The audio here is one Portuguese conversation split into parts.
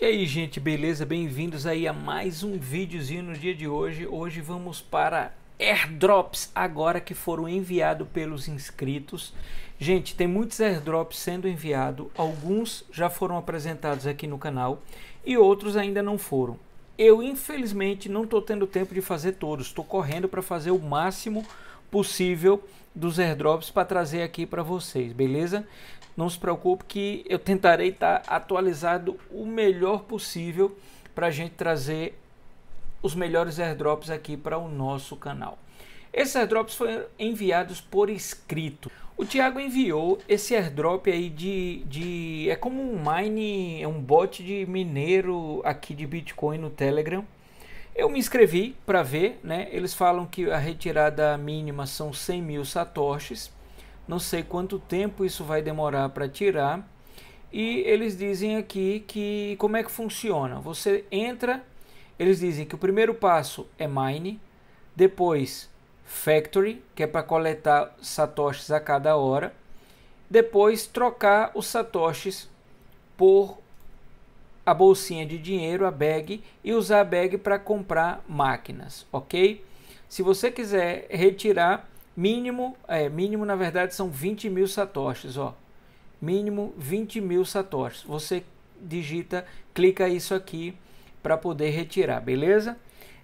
E aí gente, beleza? Bem-vindos aí a mais um videozinho no dia de hoje. Hoje vamos para airdrops agora que foram enviados pelos inscritos. Gente, tem muitos airdrops sendo enviados, alguns já foram apresentados aqui no canal e outros ainda não foram. Eu infelizmente não estou tendo tempo de fazer todos, estou correndo para fazer o máximo possível dos airdrops para trazer aqui para vocês, beleza? Não se preocupe que eu tentarei estar tá atualizado o melhor possível para a gente trazer os melhores airdrops aqui para o nosso canal. Esses airdrops foram enviados por escrito. O Thiago enviou esse airdrop aí de, de. É como um mine, é um bot de mineiro aqui de Bitcoin no Telegram. Eu me inscrevi para ver, né? Eles falam que a retirada mínima são 100 mil satoshis não sei quanto tempo isso vai demorar para tirar. E eles dizem aqui que como é que funciona. Você entra, eles dizem que o primeiro passo é mine, depois factory, que é para coletar satoshis a cada hora, depois trocar os satoshis por a bolsinha de dinheiro, a bag, e usar a bag para comprar máquinas, ok? Se você quiser retirar, Mínimo, é, mínimo na verdade são 20 mil satoshis, ó. Mínimo 20 mil satoshis. Você digita, clica isso aqui para poder retirar, beleza?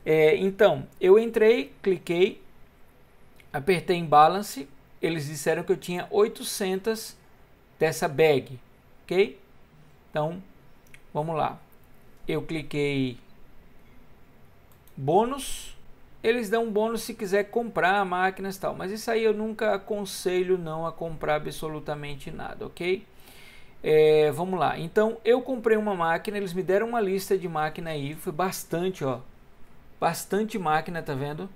É, então, eu entrei, cliquei, apertei em balance, eles disseram que eu tinha 800 dessa bag, ok? Então, vamos lá. Eu cliquei bônus, eles dão um bônus se quiser comprar máquinas e tal, mas isso aí eu nunca aconselho não a comprar absolutamente nada, ok? É, vamos lá, então eu comprei uma máquina, eles me deram uma lista de máquina aí, foi bastante, ó, bastante máquina, tá vendo?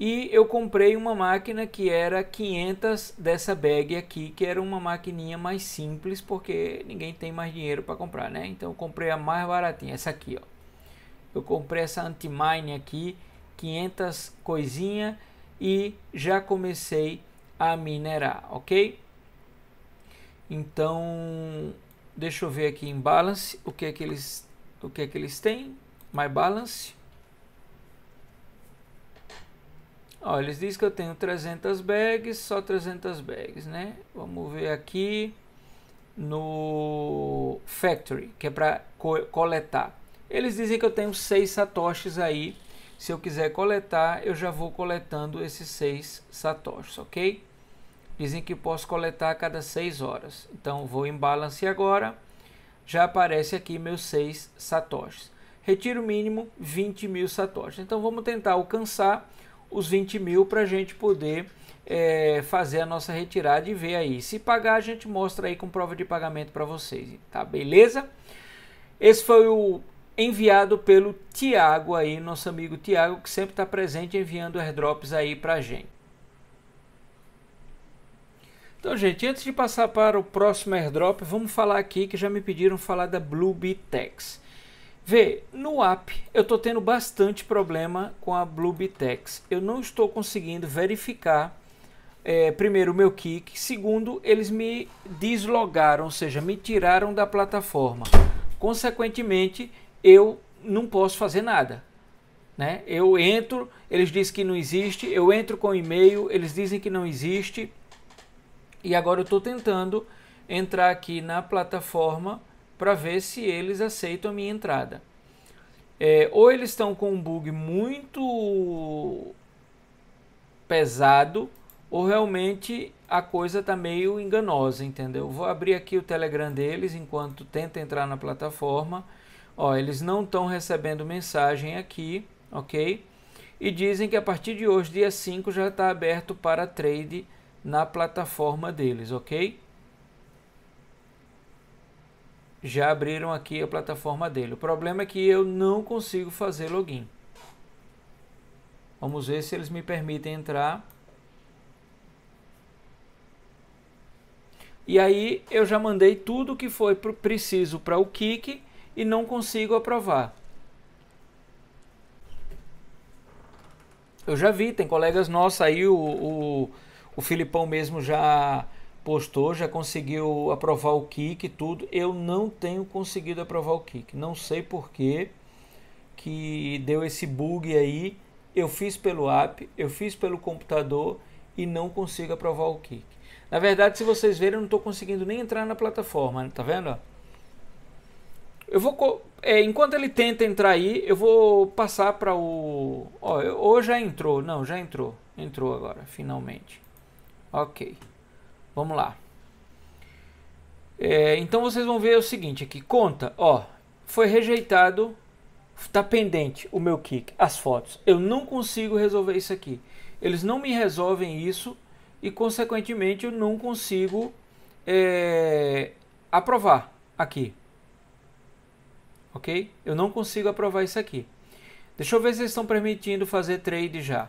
E eu comprei uma máquina que era 500 dessa bag aqui, que era uma maquininha mais simples, porque ninguém tem mais dinheiro para comprar, né? Então eu comprei a mais baratinha, essa aqui, ó. Eu comprei essa Antimine aqui, 500 coisinha e já comecei a minerar, ok? Então, deixa eu ver aqui em balance, o que é que eles, o que é que eles têm? My balance. Ó, eles dizem que eu tenho 300 bags, só 300 bags, né? Vamos ver aqui no factory, que é para co coletar. Eles dizem que eu tenho seis satoshis aí. Se eu quiser coletar, eu já vou coletando esses seis satoshis, ok? Dizem que posso coletar a cada seis horas. Então vou em balance agora. Já aparece aqui meus seis satoshis. Retiro mínimo 20 mil satoshis. Então vamos tentar alcançar os 20 mil para a gente poder é, fazer a nossa retirada e ver aí. Se pagar, a gente mostra aí com prova de pagamento para vocês, tá? Beleza? Esse foi o enviado pelo Tiago aí, nosso amigo Tiago, que sempre está presente enviando airdrops aí para gente. Então, gente, antes de passar para o próximo airdrop, vamos falar aqui que já me pediram falar da Blue Bitex. Vê, no app eu estou tendo bastante problema com a Blue Bitex. Eu não estou conseguindo verificar é, primeiro o meu kick, segundo eles me deslogaram, ou seja, me tiraram da plataforma. Consequentemente, eu não posso fazer nada. Né? Eu entro, eles dizem que não existe, eu entro com e-mail, eles dizem que não existe. E agora eu estou tentando entrar aqui na plataforma para ver se eles aceitam a minha entrada. É, ou eles estão com um bug muito pesado, ou realmente a coisa está meio enganosa, entendeu? Vou abrir aqui o Telegram deles enquanto tenta entrar na plataforma Ó, eles não estão recebendo mensagem aqui, ok? E dizem que a partir de hoje, dia 5, já está aberto para trade na plataforma deles, ok? Já abriram aqui a plataforma dele. O problema é que eu não consigo fazer login. Vamos ver se eles me permitem entrar. E aí eu já mandei tudo que foi preciso para o Kik e não consigo aprovar. Eu já vi, tem colegas nossos aí, o, o, o Filipão mesmo já postou, já conseguiu aprovar o kick e tudo. Eu não tenho conseguido aprovar o kick. Não sei por que que deu esse bug aí. Eu fiz pelo app, eu fiz pelo computador e não consigo aprovar o kick. Na verdade, se vocês verem, eu não estou conseguindo nem entrar na plataforma, tá vendo? Eu vou. É, enquanto ele tenta entrar aí, eu vou passar para o. Ó, eu, ou já entrou. Não, já entrou. Entrou agora, finalmente. Ok. Vamos lá. É, então vocês vão ver o seguinte aqui. Conta, ó. Foi rejeitado. Tá pendente o meu kick, as fotos. Eu não consigo resolver isso aqui. Eles não me resolvem isso e, consequentemente, eu não consigo é, aprovar aqui ok? Eu não consigo aprovar isso aqui. Deixa eu ver se eles estão permitindo fazer trade já.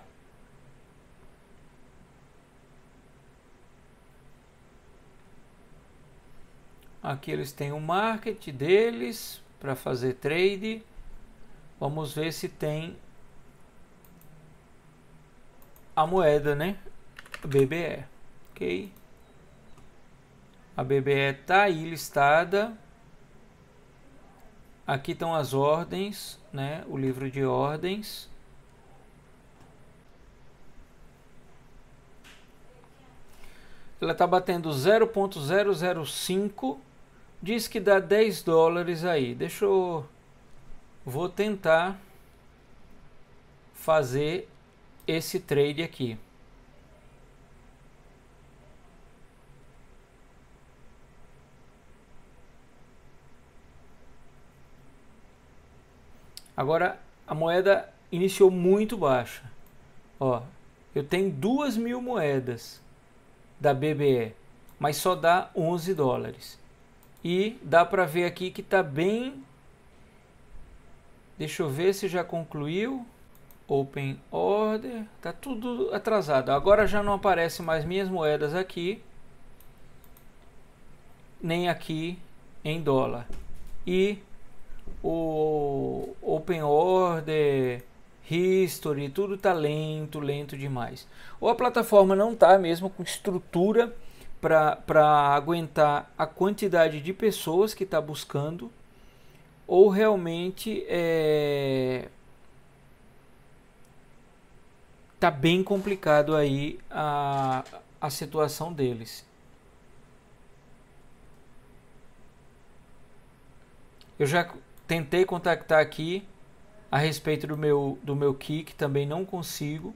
Aqui eles têm o market deles para fazer trade. Vamos ver se tem a moeda, né? BBE, ok? A BBE está aí listada. Aqui estão as ordens, né? O livro de ordens. Ela está batendo 0.005. Diz que dá 10 dólares aí. Deixa eu. Vou tentar fazer esse trade aqui. Agora a moeda iniciou muito baixa. Ó, eu tenho duas mil moedas da BBE, mas só dá 11 dólares. E dá para ver aqui que está bem. Deixa eu ver se já concluiu. Open order, tá tudo atrasado. Agora já não aparece mais minhas moedas aqui, nem aqui em dólar. E o Open Order, History, tudo está lento, lento demais. Ou a plataforma não está mesmo com estrutura para aguentar a quantidade de pessoas que está buscando, ou realmente é tá bem complicado aí a, a situação deles. Eu já tentei contactar aqui a respeito do meu, do meu kick, também não consigo.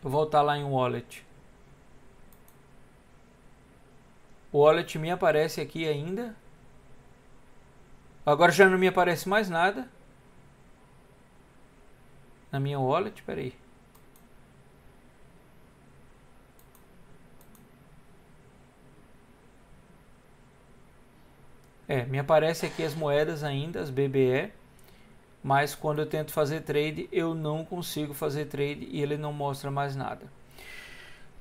Vou voltar lá em wallet. O wallet me aparece aqui ainda. Agora já não me aparece mais nada. Na minha wallet, peraí. É, me aparece aqui as moedas ainda, as BBE, mas quando eu tento fazer trade, eu não consigo fazer trade e ele não mostra mais nada.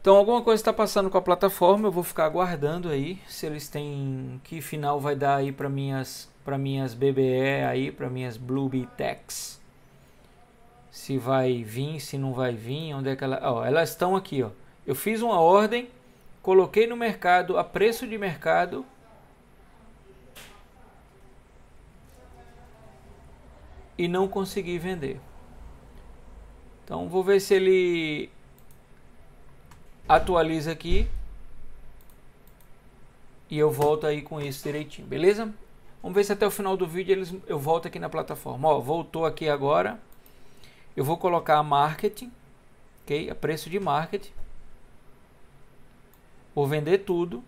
Então alguma coisa está passando com a plataforma, eu vou ficar aguardando aí se eles têm que final vai dar aí para minhas para minhas BBE aí, para minhas Blue Se vai vir, se não vai vir, onde é que ela, ó, elas estão aqui, ó. Eu fiz uma ordem, coloquei no mercado a preço de mercado e não consegui vender. Então vou ver se ele atualiza aqui e eu volto aí com isso direitinho, beleza? Vamos ver se até o final do vídeo eles, eu volto aqui na plataforma. Ó, voltou aqui agora. Eu vou colocar a marketing, ok? A preço de marketing. Vou vender tudo.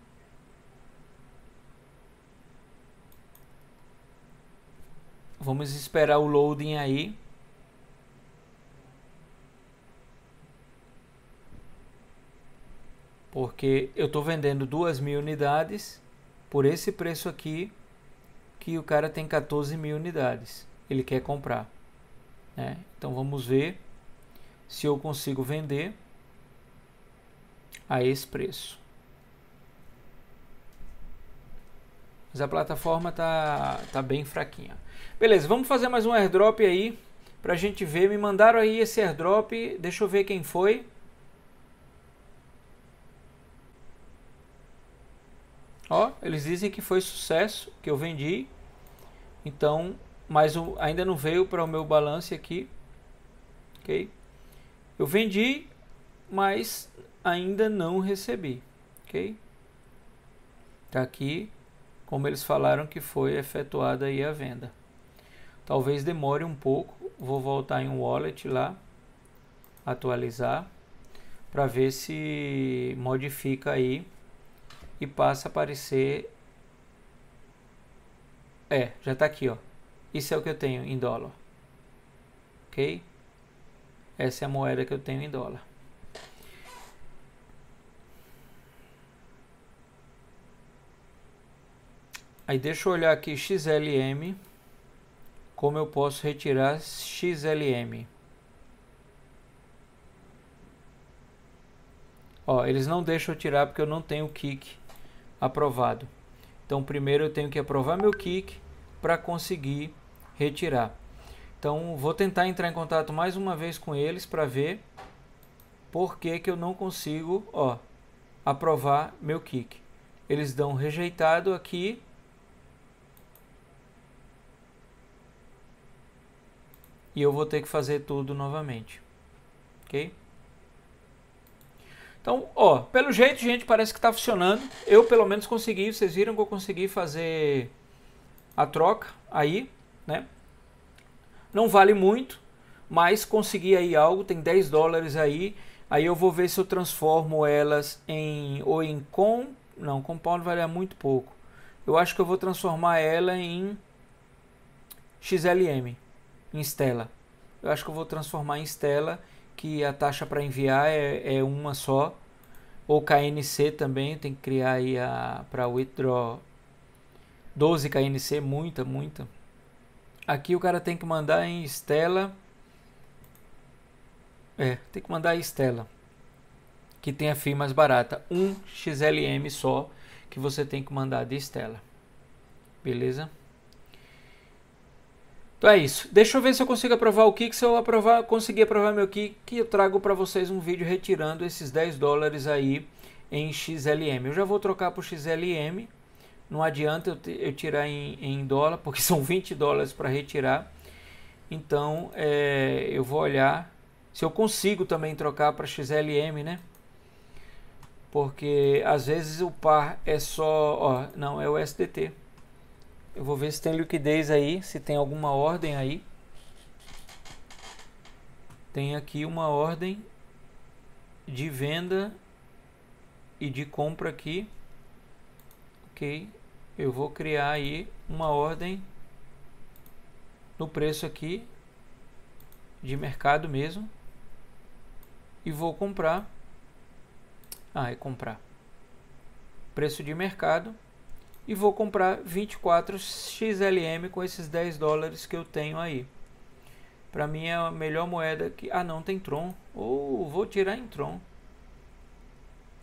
Vamos esperar o loading aí. Porque eu estou vendendo 2 mil unidades por esse preço aqui que o cara tem 14 mil unidades. Ele quer comprar. Né? Então vamos ver se eu consigo vender a esse preço. Mas a plataforma tá, tá bem fraquinha. Beleza, vamos fazer mais um airdrop aí pra gente ver. Me mandaram aí esse airdrop, deixa eu ver quem foi. Ó, eles dizem que foi sucesso, que eu vendi. Então, mas um, ainda não veio para o meu balance aqui. OK? Eu vendi, mas ainda não recebi, OK? Tá aqui como eles falaram que foi efetuada aí a venda. Talvez demore um pouco, vou voltar em um wallet lá, atualizar, para ver se modifica aí e passa a aparecer. É, já está aqui, ó. Isso é o que eu tenho em dólar. Ok? Essa é a moeda que eu tenho em dólar. Aí deixa eu olhar aqui XLM. Como eu posso retirar XLM? Ó, eles não deixam eu tirar porque eu não tenho o kick aprovado. Então primeiro eu tenho que aprovar meu kick para conseguir retirar. Então vou tentar entrar em contato mais uma vez com eles para ver por que, que eu não consigo ó, aprovar meu kick. Eles dão rejeitado aqui e eu vou ter que fazer tudo novamente. Ok? Então, ó, pelo jeito, gente, parece que está funcionando. Eu, pelo menos, consegui. Vocês viram que eu consegui fazer a troca aí, né? Não vale muito, mas consegui aí algo. Tem 10 dólares aí. Aí eu vou ver se eu transformo elas em... Ou em com... Não, compound vale muito pouco. Eu acho que eu vou transformar ela em XLM em Stella. Eu acho que eu vou transformar em Stella, que a taxa para enviar é, é, uma só. Ou KNC também, tem que criar aí para withdraw 12 KNC, muita, muita. Aqui o cara tem que mandar em Stella. É, tem que mandar em Stella. Que tem a FII mais barata. Um XLM só que você tem que mandar de Stella. Beleza? é isso. Deixa eu ver se eu consigo aprovar o Kik. Se eu aprovar, conseguir aprovar meu Kik, eu trago para vocês um vídeo retirando esses 10 dólares aí em XLM. Eu já vou trocar o XLM. Não adianta eu, eu tirar em, em, dólar, porque são 20 dólares para retirar. Então, é, eu vou olhar se eu consigo também trocar para XLM, né? Porque às vezes o par é só, ó, não, é o SDT. Eu vou ver se tem liquidez aí, se tem alguma ordem aí. Tem aqui uma ordem de venda e de compra aqui. Ok, eu vou criar aí uma ordem no preço aqui de mercado mesmo e vou comprar. Ah, é comprar. Preço de mercado e vou comprar 24 XLM com esses 10 dólares que eu tenho aí. Para mim é a melhor moeda que. Ah, não, tem Tron. Ou oh, vou tirar em Tron.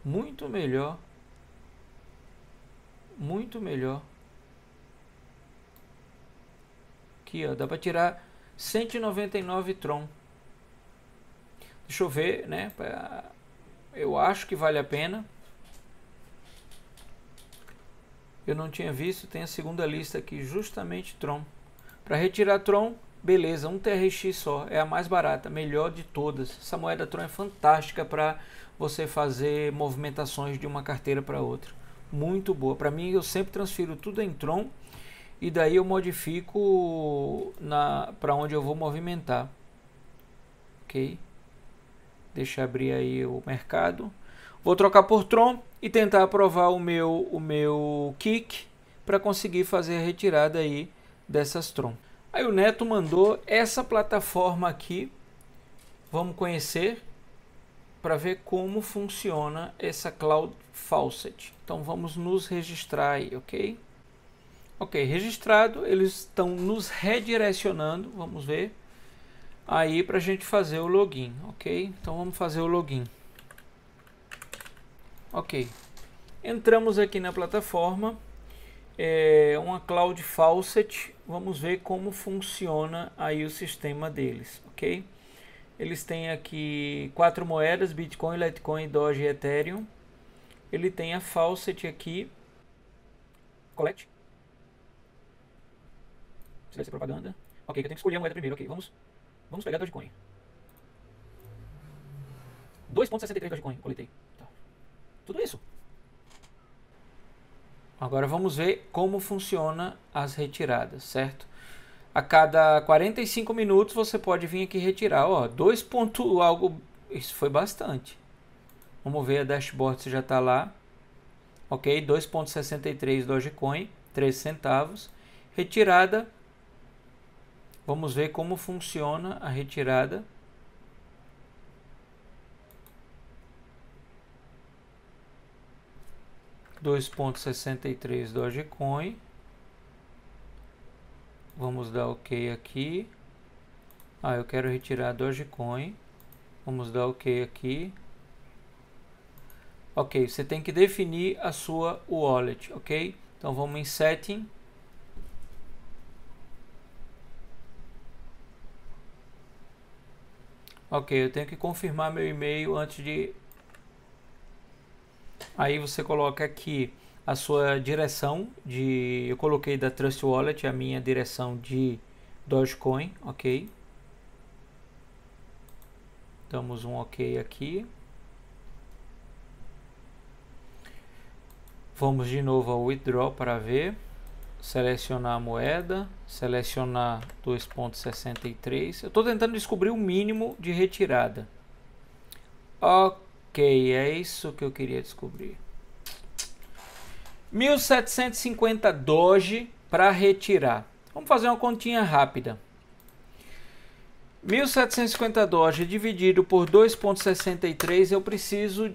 Muito melhor. Muito melhor. Aqui, ó, dá para tirar 199 Tron. Deixa eu ver, né? Eu acho que vale a pena. eu não tinha visto, tem a segunda lista aqui, justamente Tron. Para retirar Tron, beleza, um TRX só, é a mais barata, melhor de todas. Essa moeda Tron é fantástica para você fazer movimentações de uma carteira para outra. Muito boa. Para mim, eu sempre transfiro tudo em Tron e daí eu modifico na para onde eu vou movimentar. OK? Deixa abrir aí o mercado. Vou trocar por Tron e tentar aprovar o meu, o meu kick para conseguir fazer a retirada aí dessas Tron. Aí o Neto mandou essa plataforma aqui. Vamos conhecer para ver como funciona essa Cloud Faucet. Então vamos nos registrar aí, ok? Ok, registrado, eles estão nos redirecionando, vamos ver, aí para a gente fazer o login, ok? Então vamos fazer o login. Ok. Entramos aqui na plataforma, é uma Cloud Faucet, vamos ver como funciona aí o sistema deles, ok? Eles têm aqui quatro moedas, Bitcoin, Litecoin, Doge e Ethereum. Ele tem a Faucet aqui. Colete? Isso vai ser é propaganda. Ok, eu tenho que escolher a moeda primeiro, ok, vamos, vamos pegar Dogecoin. 2.63 Dogecoin, coletei. Tudo isso. Agora vamos ver como funciona as retiradas, certo? A cada 45 minutos você pode vir aqui retirar, ó, 2 ponto algo, isso foi bastante. Vamos ver a dashboard se já está lá. OK, 2.63 Dogecoin, 3 centavos. Retirada. Vamos ver como funciona a retirada. 2.63 Dogecoin. Vamos dar OK aqui. Ah, eu quero retirar Dogecoin. Vamos dar OK aqui. Ok, você tem que definir a sua wallet, ok? Então vamos em Setting. Ok, eu tenho que confirmar meu e-mail antes de Aí você coloca aqui a sua direção de... Eu coloquei da Trust Wallet a minha direção de Dogecoin, ok? Damos um ok aqui. Vamos de novo ao Withdraw para ver. Selecionar a moeda, selecionar 2.63. Eu estou tentando descobrir o mínimo de retirada. Ok Ok, é isso que eu queria descobrir. 1750 Doge para retirar. Vamos fazer uma continha rápida. 1750 Doge dividido por 2.63, eu preciso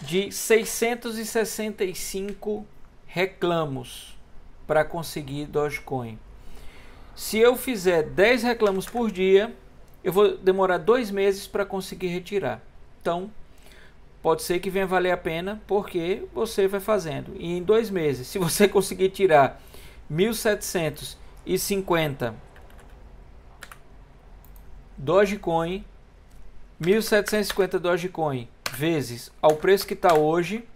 de 665 reclamos para conseguir Dogecoin. Se eu fizer 10 reclamos por dia, eu vou demorar dois meses para conseguir retirar. Então, pode ser que venha valer a pena, porque você vai fazendo. E em dois meses, se você conseguir tirar 1.750 Dogecoin, 1.750 Dogecoin vezes ao preço que está hoje,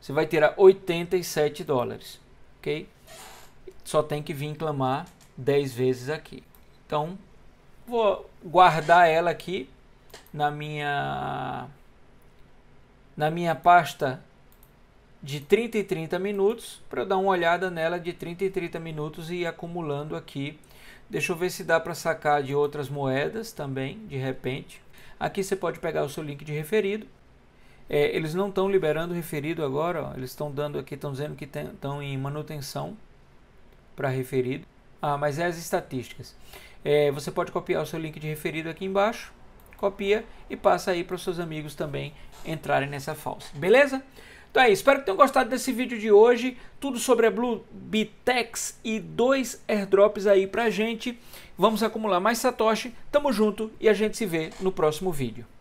você vai tirar 87 dólares, ok? Só tem que vir clamar 10 vezes aqui. Então, Vou guardar ela aqui na minha na minha pasta de 30 e 30 minutos para dar uma olhada nela de 30 e 30 minutos e ir acumulando aqui. Deixa eu ver se dá para sacar de outras moedas também, de repente. Aqui você pode pegar o seu link de referido. É, eles não estão liberando referido agora, ó. eles estão dando aqui, estão dizendo que estão em manutenção para referido. Ah, mas é as estatísticas. É, você pode copiar o seu link de referido aqui embaixo, copia e passa aí para os seus amigos também entrarem nessa falsa, beleza? Então é isso, espero que tenham gostado desse vídeo de hoje, tudo sobre a Blue Bitex e dois airdrops aí para gente. Vamos acumular mais satoshi, tamo junto e a gente se vê no próximo vídeo.